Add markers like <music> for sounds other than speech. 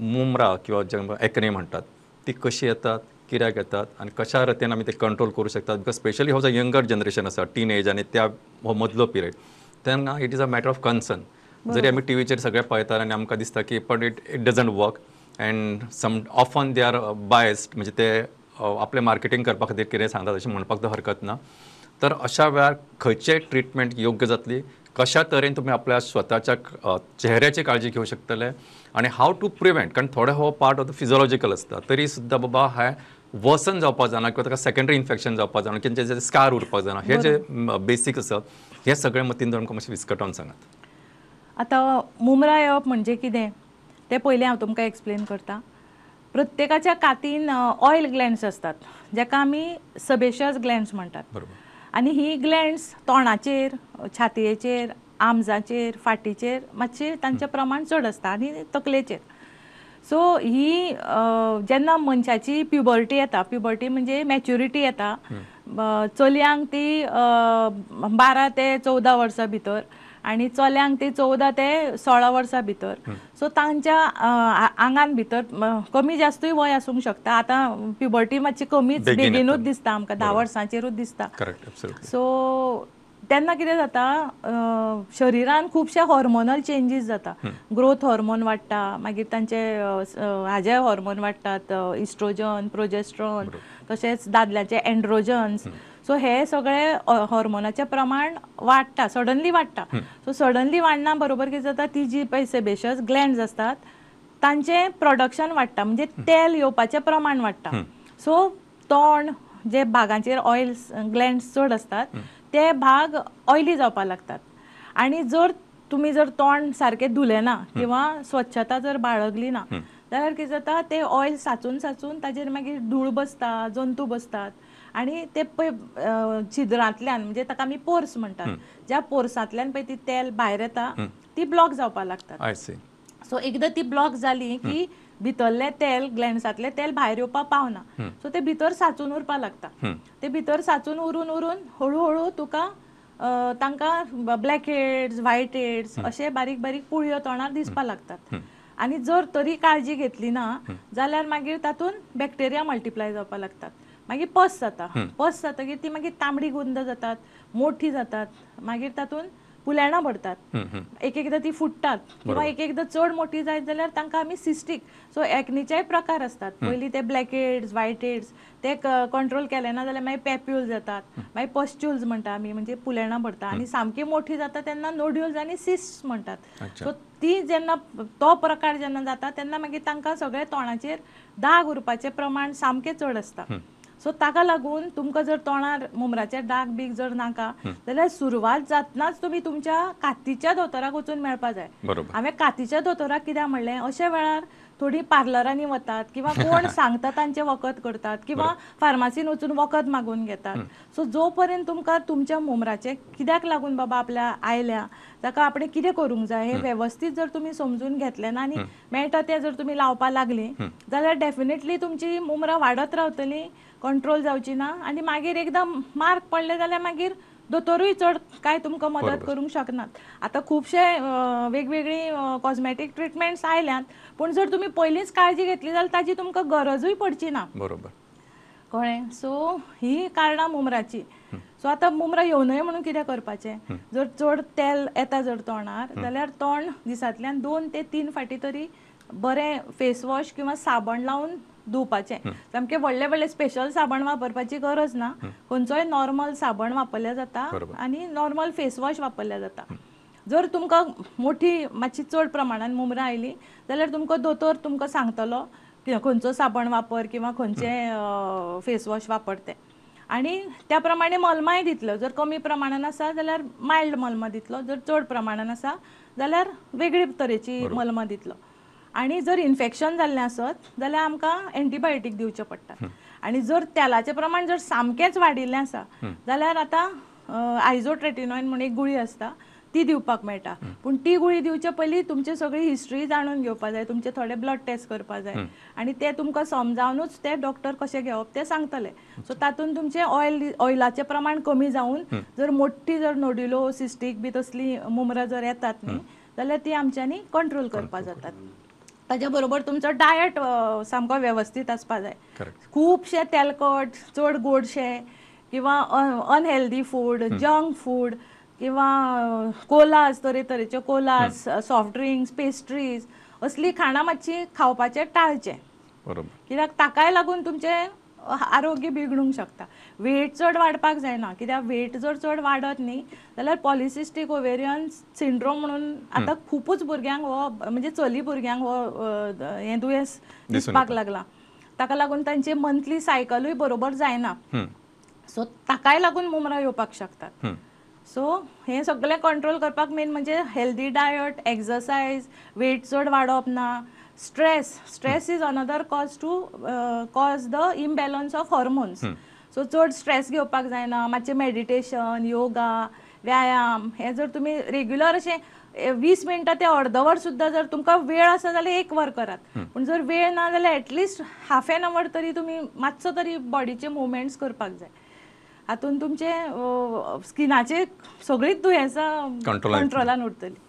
मुमरा किंवा जंग एकने म्हणतात ती कशी येतात कित्याक येतात आणि कशा रतीन आम्ही ते कंट्रोल करू शकतात बिकॉज स्पेशली हो जो यंगर जनरेशन असा टीन एज आणि त्या हो मदलो पिरियड त्यांना it is a matter of concern जरी आमी व्हीचेर सगळे पळयतात आणि आमकां दिसता की पण it it doesn't work and some often they are biased म्हणजे ते आपले मार्केटिंग करपा खातीर कितें सांगतात अशें म्हणपाक तर हरकत ना तर अशा वेळार खंयचेय ट्रिटमेंट योग्य जातली कशा तरेन तुम्ही आपल्या स्वतःच्या चेहऱ्याची काळजी घेऊ शकतले आणि हाव टू प्रिवेंट कारण थोडा हो पार्ट ऑफ द फिजियोलॉजिकल आसता तरी सुद्धा बाबा हा वसन जावपाक किंवा ताका सेकंडरी इन्फेक्शन जावपाक जायना किंवा जे स्कार उरपाक जायना हे जे बेसीक असत हे सगळे मतीन धरून मातशें विस्कटावन सांगात आता मुमरा येवप म्हणजे कितें ते पयलें हांव तुमकां एक्सप्लेन करता प्रत्येकाच्या कातीन ऑयल ग्लॅन्स असतात ज्याका आमी सबेशियस ग्लॅन्स म्हणतात बरोबर आणि ही ग्लँड्स तोंडाचेर छातयेचेर आमजाचेर फाटीचेर मातशें तांचें प्रमाण चड आसता आनी तकलेचेर सो ही जेन्ना मनशाची प्युबर्टी येता प्युबर्टी म्हणजे मॅच्युरिटी येता चलयांक ती बारा ते चवदा वर्सां भितर आणि चल्यांक ती चौदा ते सोळा वर्सां भितर सो तांच्या आंगान भितर कमी जास्तूय वय आसूंक शकता आतां प्युबर्टी मातशी कमीच बेगीनूच दिसता आमकां धा वर्सांचेरूच दिसता सो त्यांना कितें जाता शरीरात खुबशे हॉर्मोनल चेंजीस जाता ग्रोथ हॉर्मोन वाडटा मागीर त्यांचे हाजे हॉर्मोन वाढतात इस्ट्रोजन प्रोजेस्ट्रॉन तसेच दादल्याचे एन्ड्रोजन्स सो हे सगळे हॉर्मोनाचें प्रमाण वाढता सडनली वाढता सो सडनली वाडना बरोबर किती जाता ती जी पैसे बेशस ग्लँड्स असतात तांचें प्रोडक्शन वाढता म्हणजे तेल येवपाचें प्रमाण वाढता सो तोंड जे भागांचे ऑइल्स ग्लँड्स चड असतात ते भाग ऑयली जावपाक लागतात आणि जर तुम्ही जर तोंड सारखे धुले ना किंवा स्वच्छता जर बाळगली ना जाल्यार कितें जाता ते ऑयल साचून साचून ताजेर मागीर धूळ बसता जंतू बसतात आणि ते पळय छिद्रांतल्यान म्हणजे ताका आमी पोर्स म्हणतात ज्या पोर्सांतल्यान पळय ती तेल भायर येता ती ब्लॉक जावपाक लागतात सो एकदां ती ब्लॉक जाली की भितरले तेल ग्लॅन्सातले तेल भायर येवपाक पावना सो ते भितर साचून उरपाक लागता ते भितर साचून उरून उरून हळूहळू तुका तांकां ब्लॅक हेड्स व्हायट हेड्स अशे बारीक बारीक पुळयो तोंडार दिसपाक लागतात आनी जर तरी काळजी घेतली ना जाल्यार मागीर तातूंत बॅक्टेरिया मल्टिप्लाय जावपाक लागतात मागीर पस जाता पस जातकीर ती मागीर तांबडी गुंद जातात मोठी जातात मागीर तातूंत पुलेणां भरतात एक एकदा ती फुटतात किंवा एक एकदा चढ मोठी जायत जाल्यार तांकां आमी सिस्टीक सो एक्नीचेय प्रकार असतात पहिली ते ब्लॅक एड्स हेड्स ते कंट्रोल केले ना जाल्यार मागीर पॅप्युल्स जातात मागीर पस्ट्युल्स म्हणटा आमी म्हणजे पुलेणां भरतात आनी सामकी मोठी जाता तेन्ना नोड्युल्स आनी सिस्ट म्हणटात सो ती जेन्ना तो प्रकार जेन्ना जाता तेन्ना मागीर तांकां सगळे तोंडाचेर दाग उरपाचें प्रमाण सामकें चड आसता सो ताका लागून तुमकां जर तोंडार मुमराचे डाग बीग जर नाका जाल्यार सुरवात जातनाच तुमी तुमच्या कातीच्या दोतोराक वचून मेळपाक जाय हांवें कातीच्या दोतोराक कित्याक म्हणलें अशे वेळार थोडी पार्लरांनी वतात किंवा कोण <laughs> सांगता तांचे वखद करतात किंवा फार्मासीन वचून वखद मागून घेतात सो जो पर्यंत तुमकां तुमच्या मुमराचे कित्याक लागून बाबा आपल्या आयल्या ताका आपण कितें करूंक जाय हे वेवस्थीत जर तुम्ही समजून घेतले ना आनी मेळटा ते जर तुम्ही लावपा लागले जाल्यार डेफिनेटली तुमची मुमरा वाडत रावतली कंट्रोल जावची ना आनी मागीर एकदम मार्क पडले जाल्यार मागीर दोतोरूय चड काय तुमकां मदत करूंक शकनात आतां खुबशे वेगवेगळी कॉस्मेटीक ट्रिटमेंट्स आयल्यात पूण जर तुम्ही पयलींच काळजी घेतली जाल्यार ताजी तुमकां गरजूय पडची ना बरोबर कळ्ळें सो ही कारणां मुमराची सो आतां मुमरां येवनय म्हणून कितें करपाचें जर चड तेल येता जर तोंडार जाल्यार तोंड दिसांतल्यान दोन ते तीन फाटी तरी बरें फेस वॉश किंवा साबण लावन धुवपाचें सामकें व्हडलें व्हडलें स्पेशल साबण वापरपाची गरज ना खंयचोय नॉर्मल साबण वापरल्या जाता आनी नॉर्मल फेस वॉश वापरल्या जाता जर तुमकां मोठी मातशी चड प्रमाणान मुमरां आयली जाल्यार तुमकां दोतोर तुमकां सांगतलो खंयचो साबण वापर किंवा खोंचे फेसवॉश वापर ते आनी त्या प्रमाणे मलमांय जर कमी प्रमाणात असा जाल्यार मायल्ड मलमां दितलो जर चड प्रमाणात असा जाल्यार वेगळी तरेची मलमां दितलो आणि जर इन्फेक्शन जाल्लें आसत जाल्यार आमकां एंटीबायोटीक दिवचें पडटा आणि जर तेलाचे प्रमाण जर सामकेच वाडिल्लें आसा जाल्यार आतां आयझोट्रेटिनॉयन म्हणून एक गुळी असता ती दिवपाक मेळटा पूण ती गुळी दिवच्या पयलीं तुमची सगळी हिस्ट्री जाणून घेवपाक जाय तुमचे थोडे ब्लड टेस्ट करपाक जाय आणि ते तुमकां समजावनूच ते डॉक्टर कशे घेवप ते सांगतले सो तातूंत तुमचे ऑयल ऑयलाचें प्रमाण कमी जावन जर मोठी जर नोडिलो सिस्टीक बी तसली मुमरां जर येतात न्ही जाल्यार ती आमच्यानी कंट्रोल करपाक जातात ताज्या बरोबर तुमचो डायट सामको वेवस्थीत आसपा जाय खुबशे तेलकट चड गोडशे किंवा अनहेल्दी फूड जंक फूड किंवा कोलास तरेतरेचे कोलास सॉफ्ट ड्रिंक्स पेस्ट्रीज असली खाणां मातशी खावपाचें टाळचे कित्याक ताकाय लागून तुमचे आरोग्य बिगडूंक शकता वेट चड वाडपाक जायना कित्याक वेट जर चड वाडत न्ही जाल्यार पॉलिसिस्टीक ओवेरियन सिंड्रोम म्हणून आतां खुबूच भुरग्यांक हो म्हणजे चली भुरग्यांक हो हें दुयेंस दिसपाक लागला ताका लागून तांची मंथली सायकलूय बरोबर जायना सो ताकाय लागून मुमरां येवपाक शकतात सो हे सगळे कंट्रोल करपाक मेन म्हणजे हेल्दी डायट एक्सरसाइज वेट चड वाडप ना stress stress is another cause to cause the imbalance of hormones so चड स्ट्रेस घेवपाक जायना मातशें मेडिटेशन योगा व्यायाम हे जर तुम्ही रेग्युलर अशें वीस मिनटां ते वर सुद्दां जर तुमकां वेळ आसा जाल्यार एक वर करात पूण जर वेळ ना जाल्यार एटलिस्ट हाफ एन अवर तरी तुमी मातसो तरी बॉडीचे मुवमेंट्स करपाक जाय हातून तुमचे स्किनाचे सगळीच दुयेंसां कंट्रोलान उरतली